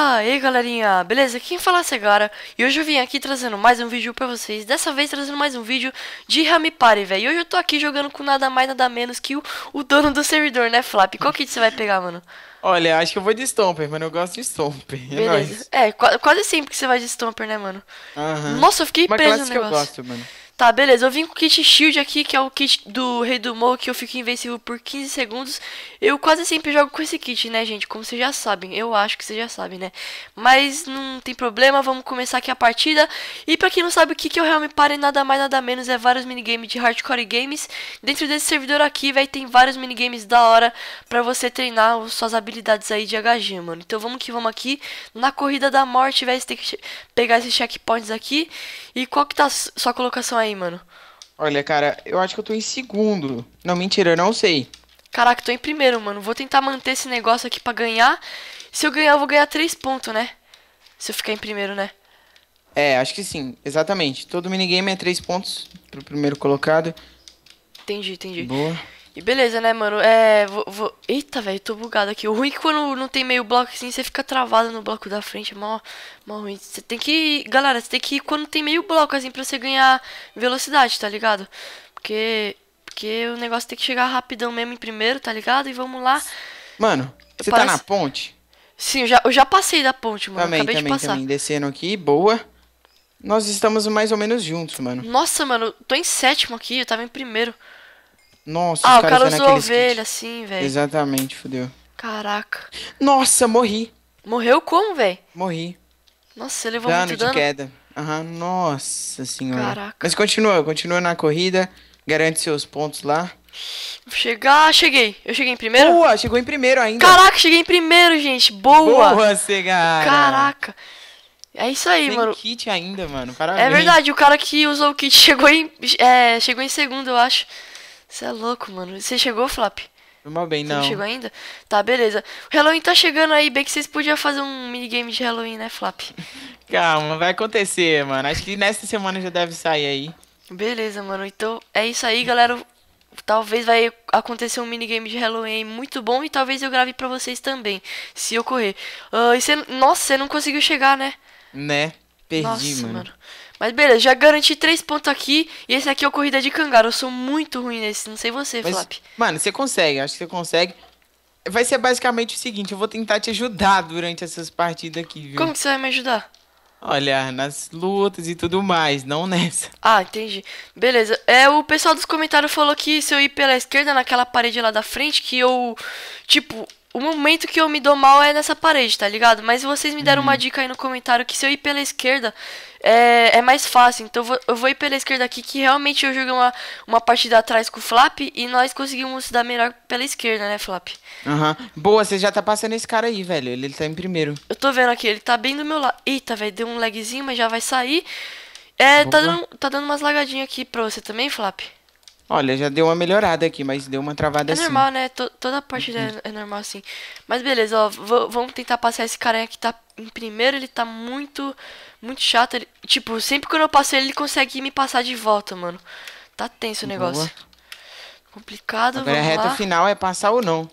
Ah, e aí galerinha, beleza? Quem fala é agora e hoje eu vim aqui trazendo mais um vídeo pra vocês Dessa vez trazendo mais um vídeo de Rami Party, velho E hoje eu tô aqui jogando com nada mais nada menos que o, o dono do servidor, né Flap? Qual kit você vai pegar, mano? Olha, acho que eu vou de Stomper, mano, eu gosto de Stomper é Beleza, nóis. é, quase sempre que você vai de Stomper, né, mano? Uhum. Nossa, eu fiquei Uma preso no negócio que eu gosto, mano Tá, beleza. Eu vim com o kit shield aqui, que é o kit do Rei do Mo, que eu fico invencível por 15 segundos. Eu quase sempre jogo com esse kit, né, gente? Como vocês já sabem. Eu acho que vocês já sabem, né? Mas não tem problema, vamos começar aqui a partida. E pra quem não sabe o que, que é o Realme Party, nada mais, nada menos, é vários minigames de Hardcore Games. Dentro desse servidor aqui, velho, tem vários minigames da hora pra você treinar suas habilidades aí de HG, mano. Então vamos que vamos aqui na Corrida da Morte, velho. Você tem que pegar esses checkpoints aqui. E qual que tá a sua colocação aí? aí, mano? Olha, cara, eu acho que eu tô em segundo. Não, mentira, eu não sei. Caraca, tô em primeiro, mano. Vou tentar manter esse negócio aqui pra ganhar. Se eu ganhar, eu vou ganhar três pontos, né? Se eu ficar em primeiro, né? É, acho que sim, exatamente. Todo minigame é três pontos pro primeiro colocado. Entendi, entendi. Boa. E beleza, né, mano? É, vou... vou... Eita, velho, tô bugado aqui. O ruim é que quando não tem meio bloco assim, você fica travado no bloco da frente. É mó, mó ruim. Você tem que... Galera, você tem que ir quando tem meio bloco assim pra você ganhar velocidade, tá ligado? Porque... Porque o negócio tem que chegar rapidão mesmo em primeiro, tá ligado? E vamos lá. Mano, você Parece... tá na ponte? Sim, eu já, eu já passei da ponte, mano. Também, Acabei também, de passar. Também. Descendo aqui, boa. Nós estamos mais ou menos juntos, mano. Nossa, mano, tô em sétimo aqui, eu tava em primeiro. Nossa, ah, os o cara usou naqueles ovelha, kits. assim, velho. Exatamente, fodeu. Caraca. Nossa, morri. Morreu como, velho? Morri. Nossa, ele levou dano muito de dano. queda. Aham, nossa senhora. Caraca. Mas continua, continua na corrida. Garante seus pontos lá. Vou chegar, ah, cheguei. Eu cheguei em primeiro? Boa, chegou em primeiro ainda. Caraca, cheguei em primeiro, gente. Boa. Boa, Cegara. Caraca. É isso aí, Tem mano. kit ainda, mano. É Parabéns. É verdade, o cara que usou o kit chegou em, é, chegou em segundo, eu acho. Você é louco, mano. Você chegou, Flap? Uma bem, Você não. não chegou ainda? Tá, beleza. O Halloween tá chegando aí, bem que vocês podiam fazer um minigame de Halloween, né, Flap? Calma, vai acontecer, mano. Acho que nessa semana já deve sair aí. Beleza, mano. Então é isso aí, galera. Talvez vai acontecer um minigame de Halloween muito bom e talvez eu grave pra vocês também, se ocorrer. Uh, e cê... Nossa, você não conseguiu chegar, né? Né? Perdi, Nossa, mano. mano. Mas beleza, já garanti três pontos aqui. E esse aqui é o corrida de cangaro. Eu sou muito ruim nesse, não sei você, Mas, Flap. Mano, você consegue, acho que você consegue. Vai ser basicamente o seguinte, eu vou tentar te ajudar durante essas partidas aqui, viu? Como que você vai me ajudar? Olha, nas lutas e tudo mais, não nessa. Ah, entendi. Beleza. É, o pessoal dos comentários falou que se eu ir pela é esquerda naquela parede lá da frente, que eu, tipo, o momento que eu me dou mal é nessa parede, tá ligado? Mas vocês me deram uhum. uma dica aí no comentário que se eu ir pela esquerda é, é mais fácil. Então eu vou, eu vou ir pela esquerda aqui, que realmente eu joguei uma, uma partida atrás com o Flap e nós conseguimos se dar melhor pela esquerda, né, Flap? Aham. Uhum. Boa, você já tá passando esse cara aí, velho. Ele, ele tá em primeiro. Eu tô vendo aqui, ele tá bem do meu lado. Eita, velho, deu um lagzinho, mas já vai sair. É, tá dando, tá dando umas lagadinhas aqui pra você também, Flap? Olha, já deu uma melhorada aqui, mas deu uma travada é assim. É normal, né? T toda parte é uhum. é normal assim. Mas beleza, ó, vamos tentar passar esse carinha que tá em primeiro, ele tá muito, muito chato. Ele, tipo, sempre quando eu passo ele, ele consegue me passar de volta, mano. Tá tenso o negócio. Boa. Complicado, Agora é a reta lá. final é passar ou não.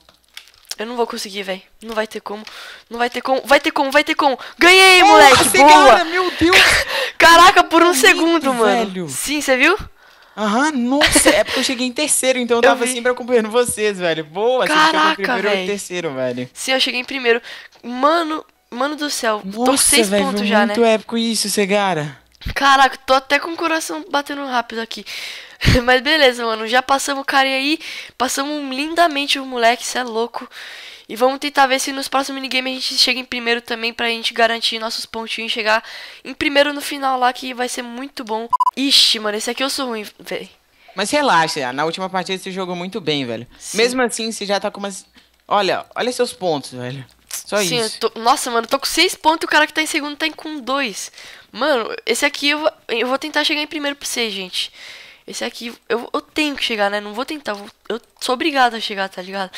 Eu não vou conseguir, velho. Não vai ter como. Não vai ter como. Vai ter como, vai ter como. Ganhei, moleque! Boa! Cara, meu Deus! Caraca, por um segundo, mano. Velho. Sim, você viu? Aham, nossa, é porque eu cheguei em terceiro, então eu, tava vi. sempre acompanhando vocês, velho. Boa, Caraca, você ficou em primeiro ou terceiro, velho. Sim, eu cheguei em primeiro. Mano, mano do céu, nossa, tô seis véio, pontos já, né? muito épico isso, Segara. Caraca, tô até com o coração batendo rápido aqui. Mas beleza, mano, já passamos o cara aí, passamos lindamente o moleque, Você é louco. E vamos tentar ver se nos próximos minigames a gente chega em primeiro também pra gente garantir nossos pontinhos e chegar em primeiro no final lá, que vai ser muito bom. Ixi, mano, esse aqui eu sou ruim, velho. Mas relaxa, na última partida você jogou muito bem, velho. Sim. Mesmo assim, você já tá com umas... Olha, olha seus pontos, velho. Só Sim, isso. Tô... Nossa, mano, tô com seis pontos e o cara que tá em segundo tá com dois. Mano, esse aqui eu, eu vou tentar chegar em primeiro pra vocês, gente. Esse aqui, eu, eu tenho que chegar, né? Não vou tentar, vou, eu sou obrigado a chegar, tá ligado?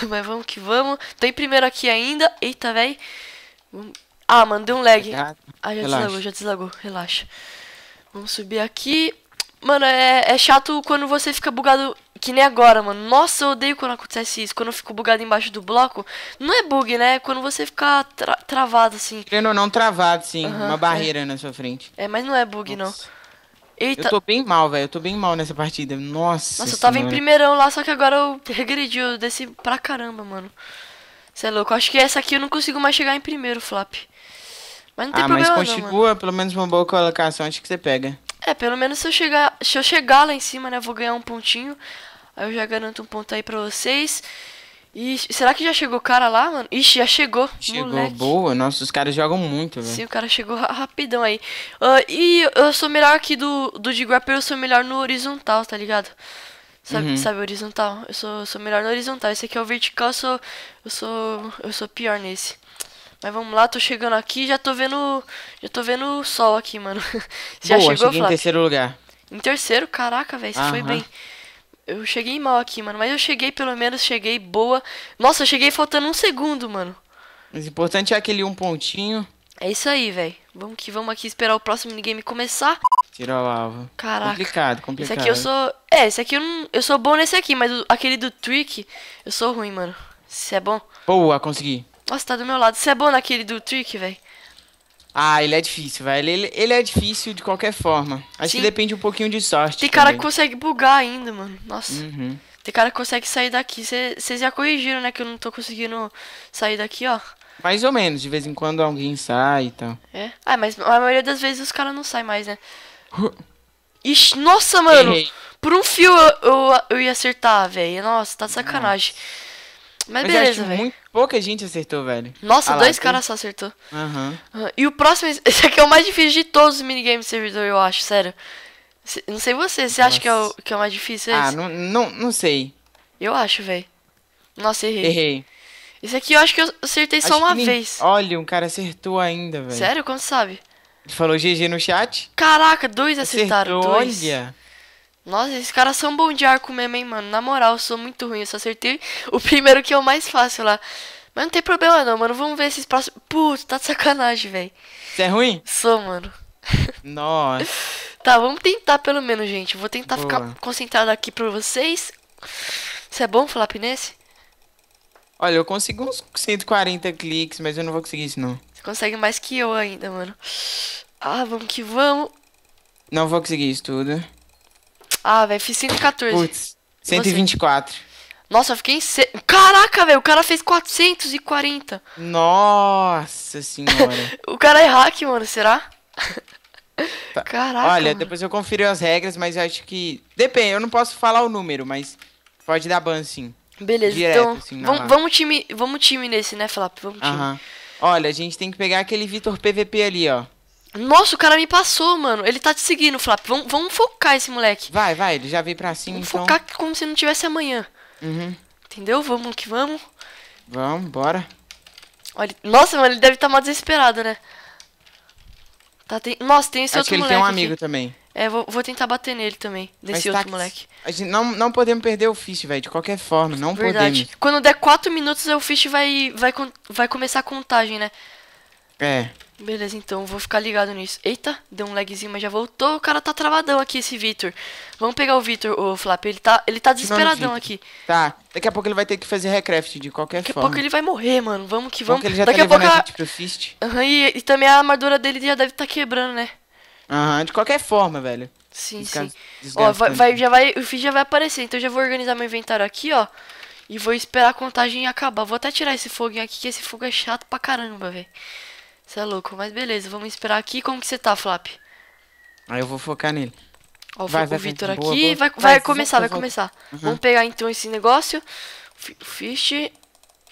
Mas vamos que vamos. Tô em primeiro aqui ainda. Eita, velho. Ah, mano, deu um lag. Ah, já relaxa. deslagou, já deslagou. Relaxa. Vamos subir aqui. Mano, é, é chato quando você fica bugado que nem agora, mano. Nossa, eu odeio quando acontece isso. Quando eu fico bugado embaixo do bloco. Não é bug, né? É quando você fica tra travado, assim. Querendo ou não, travado, sim. Uma barreira é. na sua frente. É, mas não é bug, Nossa. não. Eita. Eu tô bem mal, velho. Eu tô bem mal nessa partida. Nossa. Nossa, eu tava em primeirão lá, só que agora eu regredi. Eu desci pra caramba, mano. Você é louco. Eu acho que essa aqui eu não consigo mais chegar em primeiro, Flap. Mas não tem ah, problema. Ah, mas continua pelo menos uma boa colocação acho que você pega. É, pelo menos se eu chegar, se eu chegar lá em cima, né, eu vou ganhar um pontinho. Aí eu já garanto um ponto aí pra vocês será que já chegou o cara lá, mano? Ixi, já chegou. Chegou moleque. boa. Nossa, os caras jogam muito, velho. Sim, o cara chegou rapidão aí. Uh, e eu sou melhor aqui do, do de grapper, eu sou melhor no horizontal, tá ligado? Sabe, uhum. sabe horizontal? Eu sou, sou melhor no horizontal. Esse aqui é o vertical, eu sou, eu sou. Eu sou pior nesse. Mas vamos lá, tô chegando aqui já tô vendo. Já tô vendo o sol aqui, mano. boa, já chegou, cheguei Flávio? em terceiro lugar. Em terceiro? Caraca, velho, você foi bem. Eu cheguei mal aqui, mano. Mas eu cheguei, pelo menos, cheguei boa. Nossa, eu cheguei faltando um segundo, mano. Mas o importante é aquele um pontinho. É isso aí, velho. Vamos que vamos aqui esperar o próximo game começar. Tira a lava. Caraca. Complicado, complicado. Esse aqui eu sou... É, esse aqui eu não... Eu sou bom nesse aqui, mas o... aquele do trick, eu sou ruim, mano. Isso é bom. Boa, consegui. Nossa, tá do meu lado. Isso é bom naquele do trick, velho. Ah, ele é difícil, velho. Ele, ele é difícil de qualquer forma. Acho Sim. que depende um pouquinho de sorte. Tem cara que consegue bugar ainda, mano. Nossa. Uhum. Tem cara que consegue sair daqui. Vocês já corrigiram, né? Que eu não tô conseguindo sair daqui, ó. Mais ou menos, de vez em quando alguém sai e tal. É? Ah, mas a maioria das vezes os caras não saem mais, né? Ixi, nossa, mano! Errei. Por um fio eu, eu, eu ia acertar, velho. Nossa, tá de sacanagem. Nossa. Mas, Mas beleza, velho. Muito pouca gente acertou, velho. Nossa, dois caras só acertou. Aham. Uhum. E o próximo, esse aqui é o mais difícil de todos os minigames de servidor, eu acho, sério. não sei você, você acha que é, o, que é o mais difícil é ah, esse? Ah, não, não, não sei. Eu acho, velho. Nossa, errei. Errei. Esse aqui eu acho que eu acertei acho só uma nem... vez. Olha, um cara acertou ainda, velho. Sério? Como você sabe? Falou GG no chat? Caraca, dois acertaram. Acertou, dois. Olha. Nossa, esses caras são bom de arco mesmo, hein, mano. Na moral, eu sou muito ruim. Eu só acertei o primeiro que é o mais fácil lá. Mas não tem problema não, mano. Vamos ver esses próximos. Putz, tá de sacanagem, velho. Você é ruim? Sou, mano. Nossa. tá, vamos tentar pelo menos, gente. Vou tentar Boa. ficar concentrado aqui pra vocês. Isso é bom falar pinense? Olha, eu consigo uns 140 cliques, mas eu não vou conseguir isso, não. Você consegue mais que eu ainda, mano. Ah, vamos que vamos. Não vou conseguir isso tudo. Ah, velho, fiz 114. Putz, 124. Você? Nossa, eu fiquei em. Se... Caraca, velho, o cara fez 440. Nossa senhora. o cara é hack, mano, será? Tá. Caraca. Olha, mano. depois eu confiro as regras, mas eu acho que. Depende, eu não posso falar o número, mas pode dar ban sim. Beleza, Direto, então. Assim, vamos, time, vamos time nesse, né, Flap? Vamos time. Uh -huh. Olha, a gente tem que pegar aquele Vitor PVP ali, ó. Nossa, o cara me passou, mano. Ele tá te seguindo, Flap. Vamos, vamos focar esse moleque. Vai, vai, ele já veio pra cima, vamos então. focar como se não tivesse amanhã. Uhum. Entendeu? Vamos que vamos. Vamos, bora. Olha, nossa, mano, ele deve estar tá desesperado, né? Tá, tem... Nossa, tem esse Acho outro moleque. Acho que ele tem um amigo aqui. também. É, vou, vou, tentar bater nele também, nesse tá outro tá... moleque. A gente não, não podemos perder o Fish, velho, de qualquer forma, não Verdade. podemos. Quando der 4 minutos, o Fish vai, vai, vai começar a contagem, né? É. Beleza, então vou ficar ligado nisso. Eita, deu um lagzinho, mas já voltou. O cara tá travadão aqui, esse Vitor. Vamos pegar o Vitor, o Flap. Ele tá, ele tá desesperadão aqui. Tá, daqui a pouco ele vai ter que fazer recraft de qualquer daqui forma. Daqui a pouco ele vai morrer, mano. Vamos que vamos. Porque ele já tá daqui tá a pouco a... gente pro Fist. Uhum, e, e, também a armadura dele já deve tá quebrando, né? Aham, uhum, de qualquer forma, velho. Sim, sim. ó, vai, vai, já vai, o Fist já vai aparecer. Então eu já vou organizar meu inventário aqui, ó. E vou esperar a contagem acabar. Vou até tirar esse foguinho aqui, que esse fogo é chato pra caramba, velho. Você é louco, mas beleza, vamos esperar aqui. Como que você tá, Flap? Aí eu vou focar nele. Ó, vai, vai, o Vitor aqui. Boa, boa. Vai, vai, vai começar, vai começar. Uhum. Vamos pegar então esse negócio. Fish.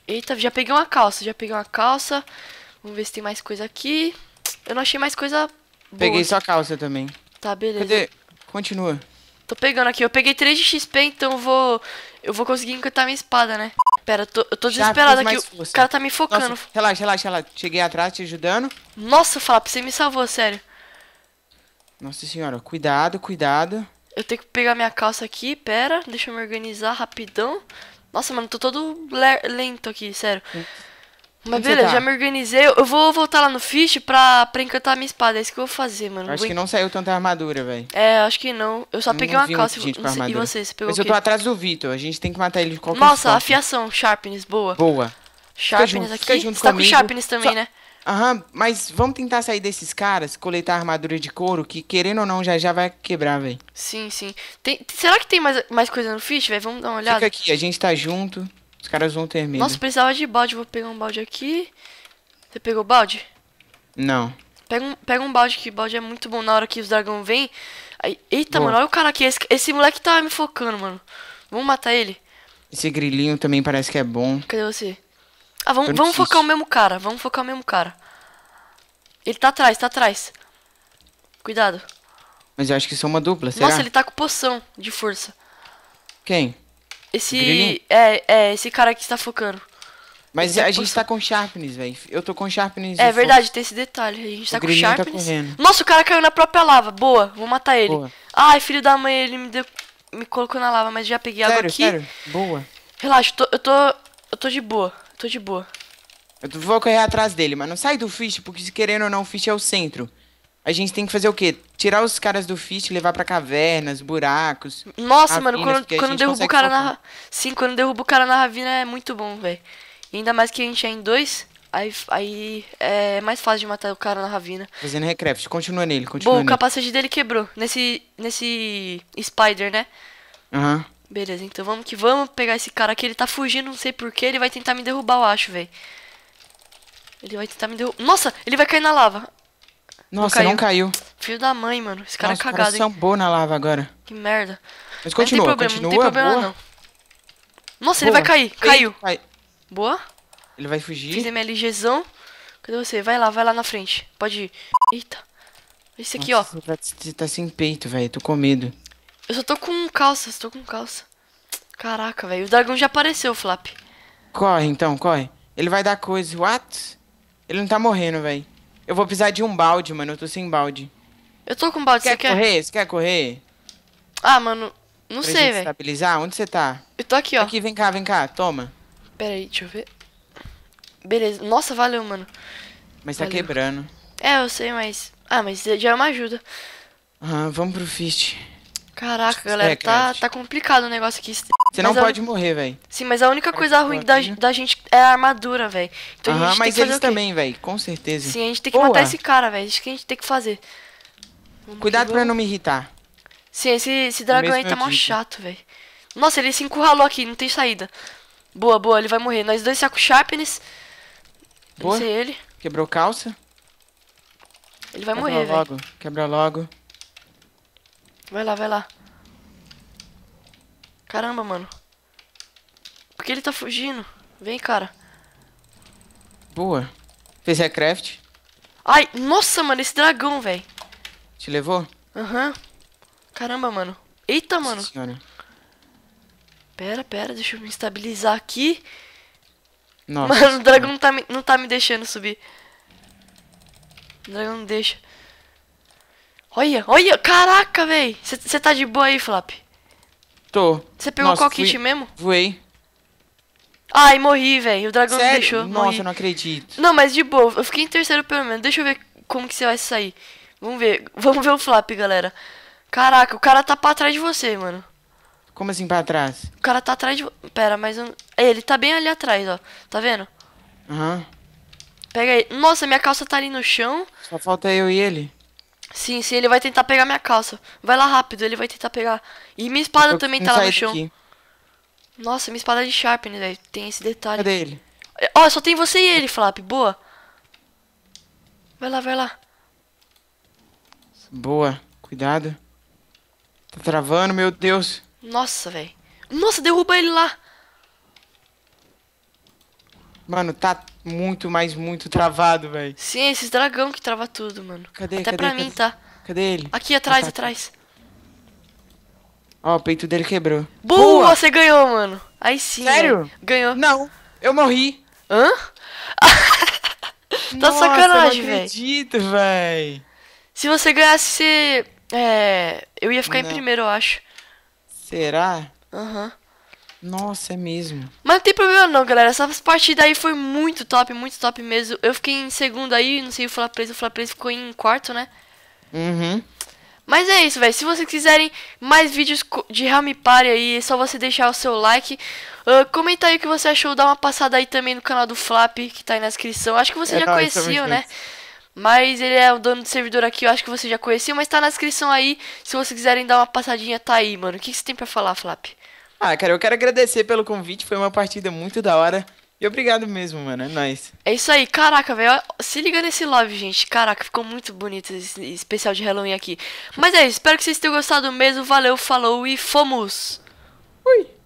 Eita, já peguei uma calça, já peguei uma calça. Vamos ver se tem mais coisa aqui. Eu não achei mais coisa boa. Peguei só calça também. Tá, beleza. Cadê? Continua. Tô pegando aqui. Eu peguei 3 de XP, então vou... Eu vou conseguir encantar minha espada, né? Pera, eu tô, eu tô desesperado aqui. O cara tá me focando. Nossa, relaxa, relaxa, relaxa. Cheguei atrás te ajudando. Nossa, Flap, você me salvou, sério. Nossa senhora, cuidado, cuidado. Eu tenho que pegar minha calça aqui, pera. Deixa eu me organizar rapidão. Nossa, mano, tô todo lento aqui, sério. Hum. Mas beleza, tá? já me organizei. Eu vou voltar lá no Fish pra, pra encantar a minha espada. É isso que eu vou fazer, mano. Acho vou... que não saiu tanta armadura, velho. É, acho que não. Eu só peguei uma calça. Gente não sei, e você, você pegou Mas eu tô atrás do Vitor. A gente tem que matar ele de qualquer Nossa, afiação. Sharpness, boa. Boa. Sharpness aqui. Fica junto você tá com Sharpness também, só... né? Aham, mas vamos tentar sair desses caras, coletar armadura de couro, que querendo ou não já já vai quebrar, velho. Sim, sim. Tem... será que tem mais, mais coisa no Fish, velho? Vamos dar uma olhada. Fica aqui, a gente tá junto. Os caras vão ter medo. Nossa, precisava de balde. Vou pegar um balde aqui. Você pegou balde? Não. Pega um, pega um balde que balde é muito bom na hora que os dragões vêm. Aí, eita, Boa. mano, olha o cara aqui. Esse, esse moleque tá me focando, mano. Vamos matar ele. Esse grilinho também parece que é bom. Cadê você? Ah, vamos, vamos focar o mesmo cara. Vamos focar o mesmo cara. Ele tá atrás, tá atrás. Cuidado. Mas eu acho que são é uma dupla, será? Nossa, ele tá com poção de força. Quem? Esse. É, é, esse cara que está focando. Mas é a gente tá com Sharpness, velho. Eu tô com Sharpness. É verdade, tem esse detalhe. A gente tá o com tá Sharpness. Tá Nossa, o cara caiu na própria lava. Boa, vou matar ele. Boa. Ai, filho da mãe, ele me deu. Me colocou na lava, mas já peguei sério, água aqui. Sério? Boa. Relaxa, tô, eu tô. Eu tô de boa. Tô de boa. Eu vou correr atrás dele, mas não sai do Fish, porque se querendo ou não, o Fish é o centro. A gente tem que fazer o quê? Tirar os caras do Fist e levar para cavernas, buracos. Nossa, mano, quando, quando derruba o cara focar. na. Sim, quando derruba o cara na ravina é muito bom, velho. Ainda mais que a gente é em dois, aí, aí é mais fácil de matar o cara na ravina. Fazendo recraft, continua nele, continua. Bom, nele. o capacete dele quebrou. Nesse. Nesse. Spider, né? Aham. Uhum. Beleza, então vamos que vamos pegar esse cara aqui. Ele tá fugindo, não sei porquê. Ele vai tentar me derrubar, eu acho, velho. Ele vai tentar me derrubar. Nossa, ele vai cair na lava. Nossa, não caiu. não caiu. Filho da mãe, mano. Esse cara é Nossa, é cagado, hein? boa na lava agora. Que merda. Mas continua, não problema, continua, não tem problema boa. não. Nossa, boa. ele vai cair. Caiu. Cai. Boa. Ele vai fugir. Fiz MLGzão. Cadê você? Vai lá, vai lá na frente. Pode ir. Eita. Esse aqui, Nossa, ó. Você tá, você tá sem peito, velho. Tô com medo. Eu só tô com calça, só tô com calça. Caraca, velho. O dragão já apareceu, Flap. Corre, então, corre. Ele vai dar coisa. What? Ele não tá morrendo, velho. Eu vou precisar de um balde, mano. Eu tô sem balde. Eu tô com balde, quer você quer? correr? Você quer correr? Ah, mano, não pra sei, velho. estabilizar? Onde você tá? Eu tô aqui, ó. Aqui, vem cá, vem cá. Toma. Pera aí, deixa eu ver. Beleza. Nossa, valeu, mano. Mas tá valeu. tá quebrando. É, eu sei, mas... Ah, mas já é uma ajuda. Ah, vamos pro Fist. Caraca, galera, é, tá, tá complicado o negócio aqui. Você não pode morrer, velho. Sim, mas a única coisa ruim da, da gente é a armadura, velho. Então Aham, a gente mas tem que eles também, velho, com certeza. Sim, a gente tem que Boa. matar esse cara, velho. Isso que a gente tem que fazer. Vamos Cuidado pra não me irritar. Sim, esse, esse dragão aí tá mó chato, velho. Nossa, ele se encurralou aqui, não tem saída. Boa, boa, ele vai morrer. Nós dois sacos sharpness. Boa. Esse ele. Quebrou calça. Ele vai Quebra morrer, velho. Quebra logo. Vai lá, vai lá. Caramba, mano. Por que ele tá fugindo? Vem, cara. Boa. Fez recraft. Ai, nossa, mano, esse dragão, velho. Te levou? Aham. Uhum. Caramba, mano. Eita, nossa mano. Senhora. Pera, pera, deixa eu me estabilizar aqui. Nossa. Mano, o dragão não tá, me, não tá me deixando subir. O dragão não deixa. Olha, olha, caraca, véi. Você tá de boa aí, Flap? Tô. Você pegou Nossa, qual fui... kit mesmo? Voei. Ai, morri, velho. O dragão Sério? me deixou. Nossa, morri. eu não acredito. Não, mas de boa. Eu fiquei em terceiro pelo menos. Deixa eu ver como que você vai sair. Vamos ver. Vamos ver o flap, galera. Caraca, o cara tá pra trás de você, mano. Como assim pra trás? O cara tá atrás de... Pera, mas... Um... Ele tá bem ali atrás, ó. Tá vendo? Aham. Uhum. Pega aí. Nossa, minha calça tá ali no chão. Só falta eu e ele. Sim, sim, ele vai tentar pegar minha calça. Vai lá rápido, ele vai tentar pegar. E minha espada eu também tá lá no chão. Daqui. Nossa, minha espada é de Sharpen, né, velho. Tem esse detalhe. Cadê ele? Ó, oh, só tem você e ele, Flap. Boa. Vai lá, vai lá. Boa. Cuidado. Tá travando, meu Deus. Nossa, velho. Nossa, derruba ele lá. Mano, tá muito, mais muito travado, velho. Sim, esses dragão que trava tudo, mano. Cadê, Até cadê, pra cadê, mim, cadê? tá? Cadê ele? Aqui tá, atrás, ah, tá. atrás. Ó, o peito dele quebrou. Boa, Boa, você ganhou, mano. Aí sim. Sério? Ganhou. Não, eu morri. Hã? tá Nossa, sacanagem, velho. Não acredito, velho. Se você ganhasse, é, eu ia ficar não. em primeiro, eu acho. Será? Aham. Uhum. Nossa, é mesmo. Mas não tem problema não, galera. Essa partida aí foi muito top, muito top mesmo. Eu fiquei em segundo aí, não sei o Fla Preso, o Fla Preso ficou em quarto, né? Uhum. Mas é isso, velho. Se vocês quiserem mais vídeos de Realm Party aí, é só você deixar o seu like. Uh, comenta aí o que você achou, dá uma passada aí também no canal do Flap, que tá aí na descrição. Acho que você é, já tá, conhecia, né? Mas ele é o dono do servidor aqui, eu acho que você já conhecia, mas tá na descrição aí. Se vocês quiserem dar uma passadinha, tá aí, mano. O que, que você tem pra falar, Flap? Ah, cara, eu quero agradecer pelo convite, foi uma partida muito da hora. E obrigado mesmo, mano, é nóis. É isso aí, caraca, velho, se liga nesse love, gente. Caraca, ficou muito bonito esse especial de Halloween aqui. Mas é isso, espero que vocês tenham gostado mesmo, valeu, falou e fomos! Fui!